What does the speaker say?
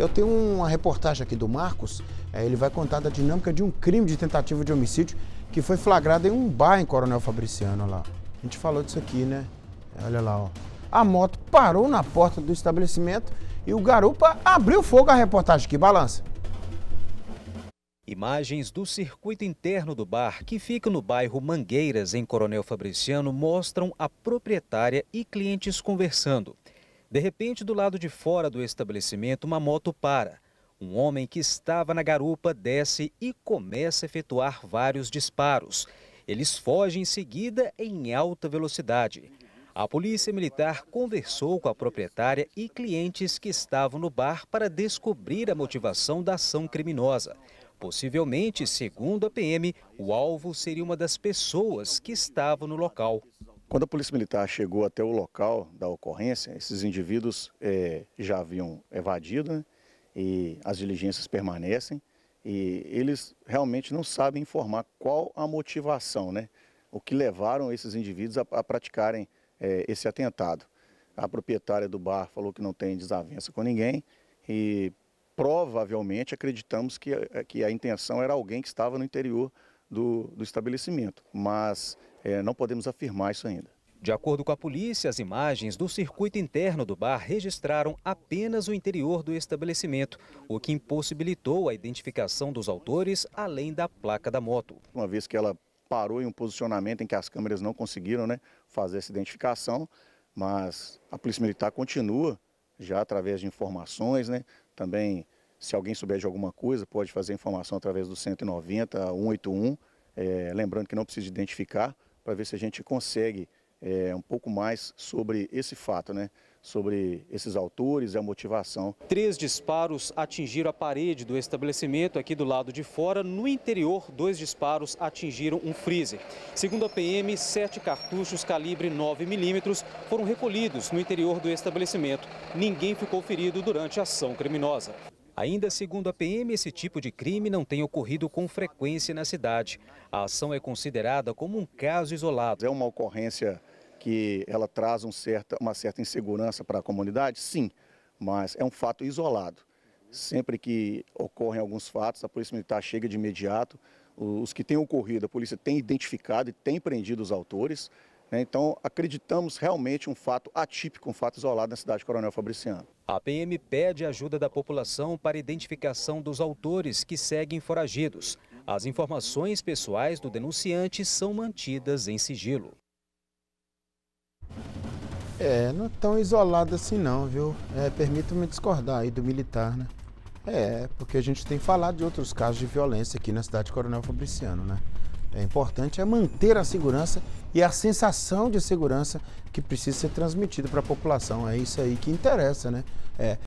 Eu tenho uma reportagem aqui do Marcos, é, ele vai contar da dinâmica de um crime de tentativa de homicídio que foi flagrado em um bar em Coronel Fabriciano lá. A gente falou disso aqui, né? É, olha lá, ó. A moto parou na porta do estabelecimento e o garupa abriu fogo. A reportagem que balança. Imagens do circuito interno do bar, que fica no bairro Mangueiras, em Coronel Fabriciano, mostram a proprietária e clientes conversando. De repente, do lado de fora do estabelecimento, uma moto para. Um homem que estava na garupa desce e começa a efetuar vários disparos. Eles fogem em seguida em alta velocidade. A polícia militar conversou com a proprietária e clientes que estavam no bar para descobrir a motivação da ação criminosa. Possivelmente, segundo a PM, o alvo seria uma das pessoas que estavam no local. Quando a Polícia Militar chegou até o local da ocorrência, esses indivíduos é, já haviam evadido né, e as diligências permanecem e eles realmente não sabem informar qual a motivação, né, o que levaram esses indivíduos a, a praticarem é, esse atentado. A proprietária do bar falou que não tem desavença com ninguém e provavelmente acreditamos que, eh, que a intenção era alguém que estava no interior do, do estabelecimento, mas é, não podemos afirmar isso ainda. De acordo com a polícia, as imagens do circuito interno do bar registraram apenas o interior do estabelecimento, o que impossibilitou a identificação dos autores, além da placa da moto. Uma vez que ela parou em um posicionamento em que as câmeras não conseguiram né, fazer essa identificação, mas a Polícia Militar continua, já através de informações, né, também se alguém souber de alguma coisa, pode fazer informação através do 190, 181, é, lembrando que não precisa identificar, para ver se a gente consegue é, um pouco mais sobre esse fato, né? sobre esses autores e a motivação. Três disparos atingiram a parede do estabelecimento aqui do lado de fora. No interior, dois disparos atingiram um freezer. Segundo a PM, sete cartuchos calibre 9 milímetros foram recolhidos no interior do estabelecimento. Ninguém ficou ferido durante a ação criminosa. Ainda segundo a PM, esse tipo de crime não tem ocorrido com frequência na cidade. A ação é considerada como um caso isolado. É uma ocorrência que ela traz um certa, uma certa insegurança para a comunidade? Sim, mas é um fato isolado. Sempre que ocorrem alguns fatos, a Polícia Militar chega de imediato. Os que têm ocorrido, a polícia tem identificado e tem prendido os autores. Né? Então, acreditamos realmente um fato atípico, um fato isolado na cidade de Coronel Fabriciano. A PM pede ajuda da população para identificação dos autores que seguem foragidos. As informações pessoais do denunciante são mantidas em sigilo. É, não é tão isolado assim não, viu? É, Permita-me discordar aí do militar, né? É, porque a gente tem falado de outros casos de violência aqui na cidade de Coronel Fabriciano, né? é importante é manter a segurança e a sensação de segurança que precisa ser transmitida para a população. É isso aí que interessa, né? É,